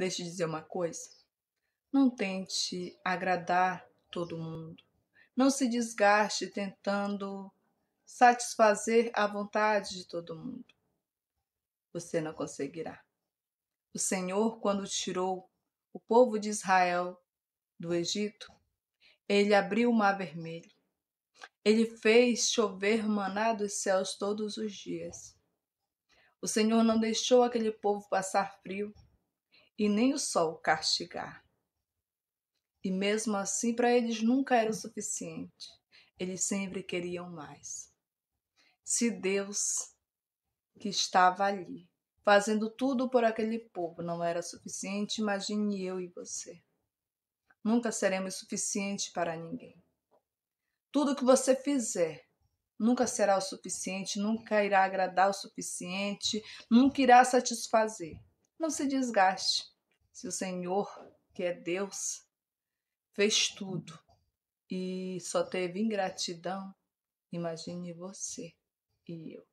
Deixe dizer uma coisa. Não tente agradar todo mundo. Não se desgaste tentando satisfazer a vontade de todo mundo. Você não conseguirá. O Senhor, quando tirou o povo de Israel do Egito, ele abriu o mar vermelho. Ele fez chover maná dos céus todos os dias. O Senhor não deixou aquele povo passar frio e nem o sol castigar. E mesmo assim, para eles nunca era o suficiente. Eles sempre queriam mais. Se Deus, que estava ali, fazendo tudo por aquele povo, não era suficiente, imagine eu e você. Nunca seremos suficiente para ninguém. Tudo que você fizer nunca será o suficiente, nunca irá agradar o suficiente, nunca irá satisfazer. Não se desgaste se o Senhor, que é Deus, fez tudo e só teve ingratidão, imagine você e eu.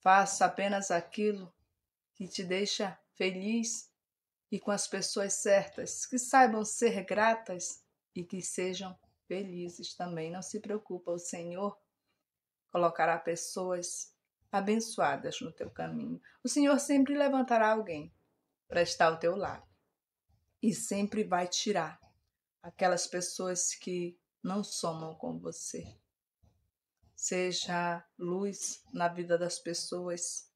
Faça apenas aquilo que te deixa feliz e com as pessoas certas, que saibam ser gratas e que sejam felizes também. Não se preocupa, o Senhor colocará pessoas abençoadas no teu caminho. O Senhor sempre levantará alguém para estar ao teu lado. E sempre vai tirar aquelas pessoas que não somam com você. Seja luz na vida das pessoas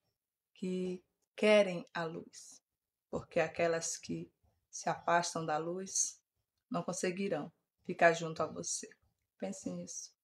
que querem a luz, porque aquelas que se afastam da luz não conseguirão ficar junto a você. Pense nisso.